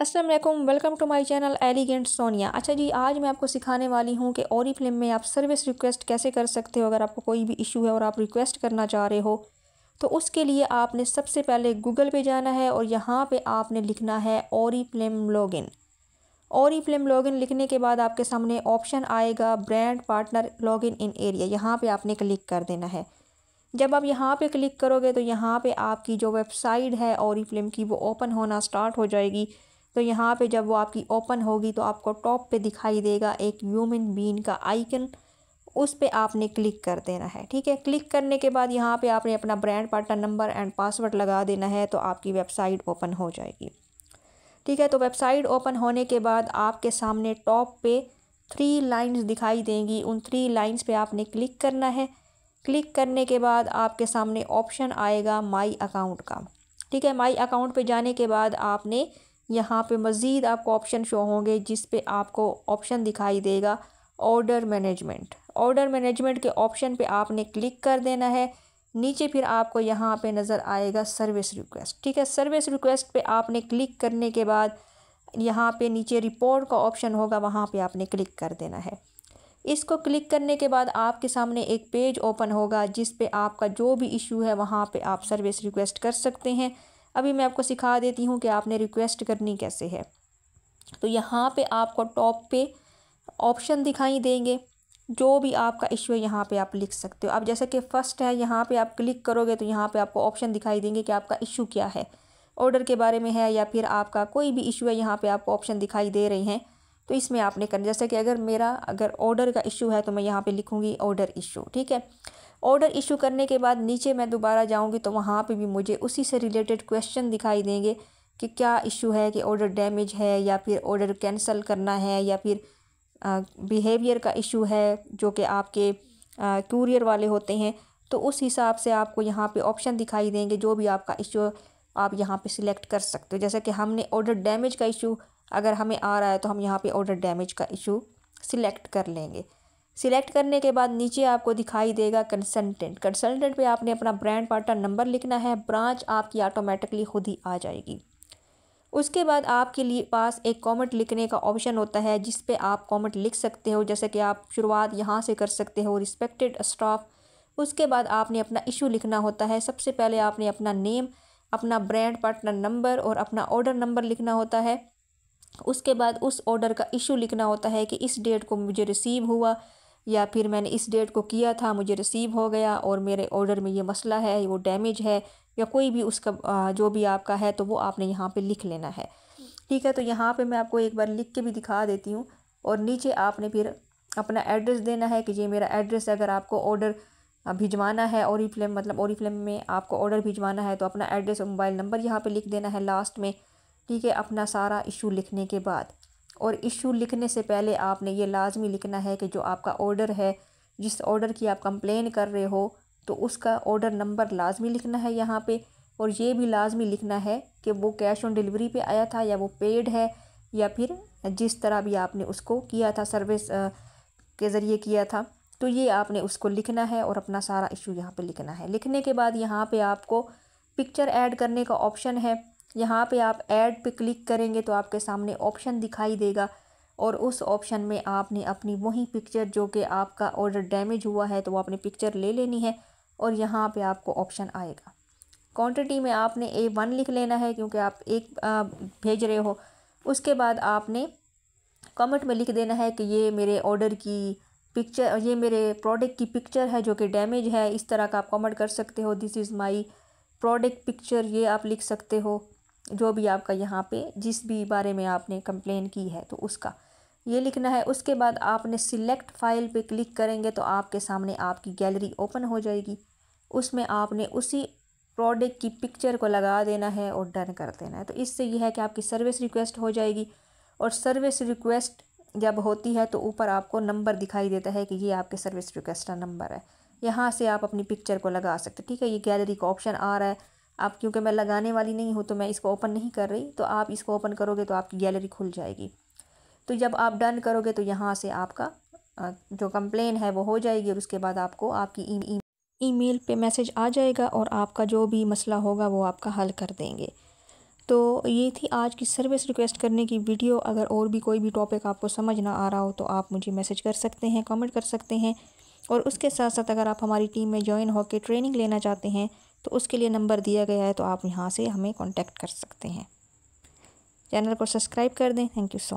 Aslam welcome to my channel elegant Sonia अच्छा जी आज मैं आपको सिखाने वाली हूँ कि और फिल्म में आप सर्विस रिक्वेस्ट कैसे कर सकते हो अगर आपको कोई भी इशू है और आप रिक्वेस्ट करना चाह रहे हो तो उसके लिए आपने सबसे पहले गूगल पे जाना है और यहाँ पे आपने लिखना है और फिल्म लॉगिन और फिल्म लॉगिन लिखने के बाद आपके सामने ऑप्शन आएगा brand partner login in area यहाँ पर आपने क्लिक कर देना है जब आप यहाँ पर क्लिक करोगे तो यहाँ पर आपकी जो वेबसाइट है और फिल्म की वो ओपन होना स्टार्ट हो जाएगी तो यहाँ पे जब वो आपकी ओपन होगी तो आपको टॉप पे दिखाई देगा एक ह्यूमन बीन का आइकन उस पर आपने क्लिक कर देना है ठीक है क्लिक करने के बाद यहाँ पे आपने अपना brand partner number and password लगा देना है तो आपकी वेबसाइट ओपन हो जाएगी ठीक है तो वेबसाइट ओपन होने के बाद आपके सामने टॉप पे थ्री लाइंस दिखाई देंगी उन थ्री लाइंस पे आपने क्लिक करना है क्लिक करने के बाद आपके सामने ऑप्शन आएगा माई अकाउंट का ठीक है माई अकाउंट पर जाने के बाद आपने यहाँ पे मज़ीद आपको ऑप्शन शो होंगे जिस पे आपको ऑप्शन दिखाई देगा ऑर्डर मैनेजमेंट ऑर्डर मैनेजमेंट के ऑप्शन पे आपने क्लिक कर देना है नीचे फिर आपको यहाँ पे नज़र आएगा सर्विस रिक्वेस्ट ठीक है सर्विस रिक्वेस्ट पे आपने क्लिक करने के बाद यहाँ पे नीचे रिपोर्ट का ऑप्शन होगा वहाँ पर आपने क्लिक कर देना है इसको क्लिक करने के बाद आपके सामने एक पेज ओपन होगा जिस पर आपका जो भी इशू है वहाँ पर आप सर्विस रिक्वेस्ट कर सकते हैं अभी मैं आपको सिखा देती हूँ कि आपने रिक्वेस्ट करनी कैसे है तो यहाँ पे आपको टॉप पे ऑप्शन दिखाई देंगे जो भी आपका इशू है यहाँ पे आप लिख सकते हो अब जैसा कि फ़र्स्ट है यहाँ पे आप क्लिक करोगे तो यहाँ पे आपको ऑप्शन दिखाई देंगे कि आपका इशू क्या है ऑर्डर के बारे में है या फिर आपका कोई भी इशू है यहाँ पे आपको ऑप्शन दिखाई दे रहे हैं तो इसमें आपने करना जैसे कि अगर मेरा अगर ऑर्डर का इशू है तो मैं यहाँ पे लिखूँगी ऑर्डर इशू ठीक है ऑर्डर इशू करने के बाद नीचे मैं दोबारा जाऊँगी तो वहाँ पे भी मुझे उसी से रिलेटेड क्वेश्चन दिखाई देंगे कि क्या इशू है कि ऑर्डर डैमेज है या फिर ऑर्डर कैंसिल करना है या फिर बिहेवियर का इशू है जो कि आपके कूरियर वाले होते हैं तो उस हिसाब से आपको यहाँ पर ऑप्शन दिखाई देंगे जो भी आपका इशू आप यहाँ पे सिलेक्ट कर सकते हो जैसे कि हमने ऑर्डर डैमेज का इशू अगर हमें आ रहा है तो हम यहाँ पे ऑर्डर डैमेज का इशू सिलेक्ट कर लेंगे सिलेक्ट करने के बाद नीचे आपको दिखाई देगा कंसल्टेंट कंसल्टेंट पे आपने अपना ब्रांड पार्टनर नंबर लिखना है ब्रांच आपकी ऑटोमेटिकली खुद ही आ जाएगी उसके बाद आपके लिए पास एक कमेंट लिखने का ऑप्शन होता है जिस पे आप कमेंट लिख सकते हो जैसे कि आप शुरुआत यहाँ से कर सकते हो रिस्पेक्टेड स्टाफ उसके बाद आपने अपना इशू लिखना होता है सबसे पहले आपने अपना नेम अपना ब्रांड पार्टनर नंबर और अपना ऑर्डर नंबर लिखना होता है उसके बाद उस ऑर्डर का इशू लिखना होता है कि इस डेट को मुझे रिसीव हुआ या फिर मैंने इस डेट को किया था मुझे रिसीव हो गया और मेरे ऑर्डर में ये मसला है वो डैमेज है या कोई भी उसका जो भी आपका है तो वो आपने यहाँ पे लिख लेना है ठीक है तो यहाँ पे मैं आपको एक बार लिख के भी दिखा देती हूँ और नीचे आपने फिर अपना एड्रेस देना है कि ये मेरा एड्रेस अगर आपको ऑर्डर भिजवाना है और फ्लेम मतलब और फ्लेम में आपको ऑर्डर भिजवाना है तो अपना एड्रेस और मोबाइल नंबर यहाँ पर लिख देना है लास्ट में ठीक है अपना सारा इशू लिखने के बाद और इशू लिखने से पहले आपने ये लाजमी लिखना है कि जो आपका ऑर्डर है जिस ऑर्डर की आप कंप्लेन कर रहे हो तो उसका ऑर्डर नंबर लाजमी लिखना है यहाँ पे और ये भी लाजमी लिखना है कि वो कैश ऑन डिलीवरी पे आया था या वो पेड है या फिर जिस तरह भी आपने उसको किया था सर्विस के ज़रिए किया था तो ये आपने उसको लिखना है और अपना सारा इशू यहाँ पे लिखना है लिखने के बाद यहाँ पे आपको पिक्चर ऐड करने का ऑप्शन है यहाँ पे आप ऐड पे क्लिक करेंगे तो आपके सामने ऑप्शन दिखाई देगा और उस ऑप्शन में आपने अपनी वही पिक्चर जो कि आपका ऑर्डर डैमेज हुआ है तो वो अपनी पिक्चर ले लेनी है और यहाँ पे आपको ऑप्शन आएगा क्वांटिटी में आपने ए वन लिख लेना है क्योंकि आप एक भेज रहे हो उसके बाद आपने कमेंट में लिख देना है कि ये मेरे ऑर्डर की पिक्चर ये मेरे प्रोडक्ट की पिक्चर है जो कि डैमेज है इस तरह का आप कमेंट कर सकते हो this is my product picture ये आप लिख सकते हो जो भी आपका यहाँ पे जिस भी बारे में आपने कंप्लेन की है तो उसका ये लिखना है उसके बाद आपने सिलेक्ट फाइल पे क्लिक करेंगे तो आपके सामने आपकी गैलरी ओपन हो जाएगी उसमें आपने उसी प्रोडक्ट की पिक्चर को लगा देना है और डन कर देना है तो इससे यह है कि आपकी सर्विस रिक्वेस्ट हो जाएगी और सर्विस रिक्वेस्ट जब होती है तो ऊपर आपको नंबर दिखाई देता है कि ये आपके सर्विस रिक्वेस्ट का नंबर है यहाँ से आप अपनी पिक्चर को लगा सकते ठीक है ये गैलरी का ऑप्शन आ रहा है आप क्योंकि मैं लगाने वाली नहीं हूँ तो मैं इसको ओपन नहीं कर रही तो आप इसको ओपन करोगे तो आपकी गैलरी खुल जाएगी तो जब आप डन करोगे तो यहाँ से आपका जो कंप्लेन है वो हो जाएगी और उसके बाद आपको आपकी ई e-, मेल e-, पे मैसेज आ जाएगा और आपका जो भी मसला होगा वो आपका हल कर देंगे तो ये थी आज की सर्विस रिक्वेस्ट करने की वीडियो अगर और भी कोई भी टॉपिक आपको समझ ना आ रहा हो तो आप मुझे मैसेज कर सकते हैं कमेंट कर सकते हैं और उसके साथ साथ अगर आप हमारी टीम में ज्वाइन होकर ट्रेनिंग लेना चाहते हैं तो उसके लिए नंबर दिया गया है तो आप यहाँ से हमें कॉन्टैक्ट कर सकते हैं चैनल को सब्सक्राइब कर दें थैंक यू सो मच